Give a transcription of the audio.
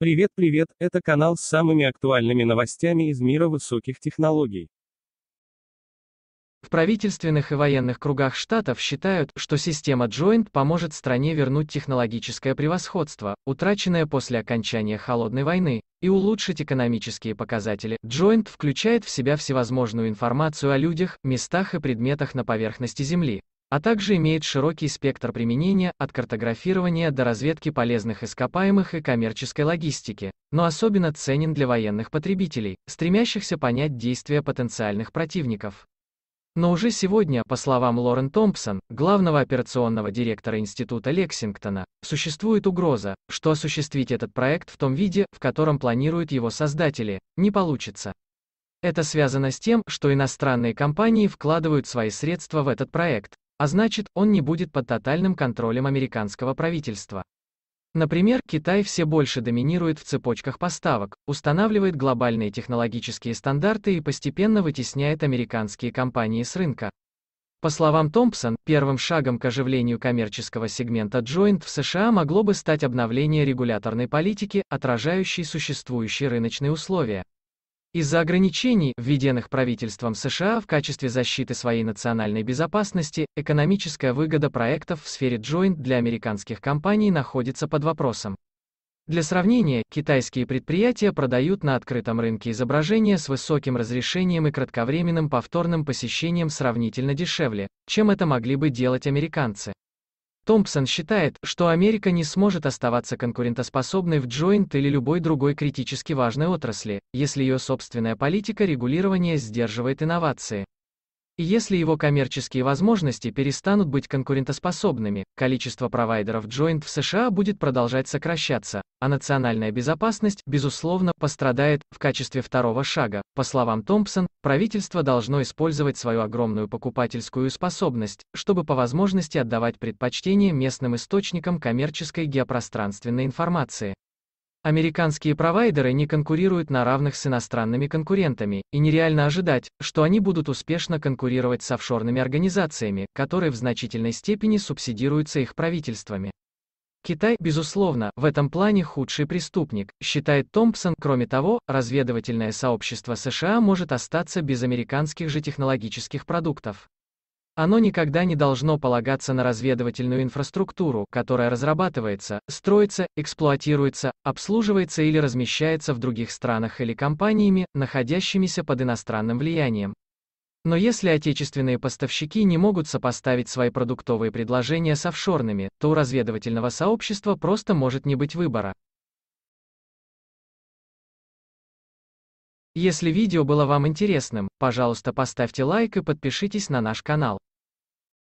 Привет, привет, это канал с самыми актуальными новостями из мира высоких технологий. В правительственных и военных кругах штатов считают, что система Joint поможет стране вернуть технологическое превосходство, утраченное после окончания Холодной войны, и улучшить экономические показатели. Joint включает в себя всевозможную информацию о людях, местах и предметах на поверхности Земли, а также имеет широкий спектр применения от картографирования до разведки полезных ископаемых и коммерческой логистики, но особенно ценен для военных потребителей, стремящихся понять действия потенциальных противников. Но уже сегодня, по словам Лорен Томпсон, главного операционного директора Института Лексингтона, существует угроза, что осуществить этот проект в том виде, в котором планируют его создатели, не получится. Это связано с тем, что иностранные компании вкладывают свои средства в этот проект, а значит, он не будет под тотальным контролем американского правительства. Например, Китай все больше доминирует в цепочках поставок, устанавливает глобальные технологические стандарты и постепенно вытесняет американские компании с рынка. По словам Томпсон, первым шагом к оживлению коммерческого сегмента Joint в США могло бы стать обновление регуляторной политики, отражающей существующие рыночные условия. Из-за ограничений, введенных правительством США в качестве защиты своей национальной безопасности, экономическая выгода проектов в сфере Joint для американских компаний находится под вопросом. Для сравнения, китайские предприятия продают на открытом рынке изображения с высоким разрешением и кратковременным повторным посещением сравнительно дешевле, чем это могли бы делать американцы. Томпсон считает, что Америка не сможет оставаться конкурентоспособной в джойнт или любой другой критически важной отрасли, если ее собственная политика регулирования сдерживает инновации. И если его коммерческие возможности перестанут быть конкурентоспособными, количество провайдеров Joint в США будет продолжать сокращаться, а национальная безопасность, безусловно, пострадает в качестве второго шага. По словам Томпсон, правительство должно использовать свою огромную покупательскую способность, чтобы по возможности отдавать предпочтение местным источникам коммерческой геопространственной информации. Американские провайдеры не конкурируют на равных с иностранными конкурентами, и нереально ожидать, что они будут успешно конкурировать с офшорными организациями, которые в значительной степени субсидируются их правительствами. Китай, безусловно, в этом плане худший преступник, считает Томпсон. Кроме того, разведывательное сообщество США может остаться без американских же технологических продуктов. Оно никогда не должно полагаться на разведывательную инфраструктуру, которая разрабатывается, строится, эксплуатируется, обслуживается или размещается в других странах или компаниями, находящимися под иностранным влиянием. Но если отечественные поставщики не могут сопоставить свои продуктовые предложения с офшорными, то у разведывательного сообщества просто может не быть выбора. Если видео было вам интересным, пожалуйста поставьте лайк и подпишитесь на наш канал.